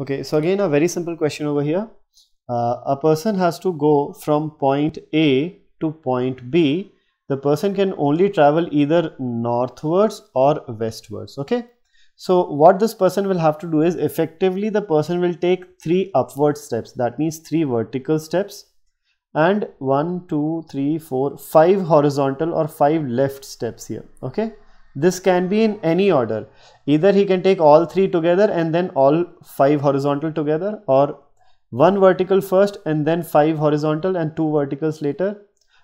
Okay, so again a very simple question over here. Uh, a person has to go from point A to point B. The person can only travel either northwards or westwards. Okay, so what this person will have to do is effectively the person will take three upward steps. That means three vertical steps and one, two, three, four, five horizontal or five left steps here. Okay. This can be in any order. Either he can take all three together and then all five horizontal together or one vertical first and then five horizontal and two verticals later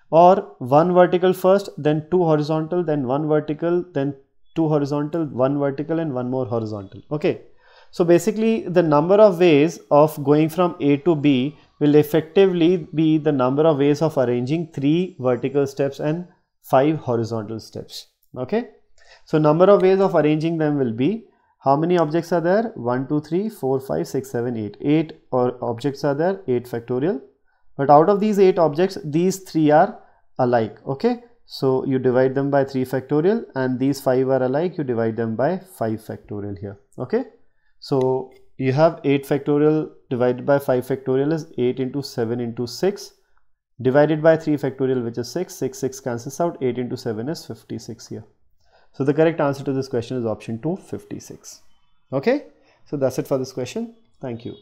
or one vertical first then two horizontal then one vertical then two horizontal one vertical and one more horizontal okay so basically the number of ways of going from a to b will effectively be the number of ways of arranging three vertical steps and five horizontal steps okay so number of ways of arranging them will be how many objects are there? 1, 2, 3, 4, 5, 6, 7, 8. 8 or objects are there, 8 factorial. But out of these 8 objects, these 3 are alike, okay? So you divide them by 3 factorial and these 5 are alike, you divide them by 5 factorial here, okay? So you have 8 factorial divided by 5 factorial is 8 into 7 into 6 divided by 3 factorial which is 6, 6, 6 cancels out, 8 into 7 is 56 here. So the correct answer to this question is option two, fifty-six. Okay, so that's it for this question. Thank you.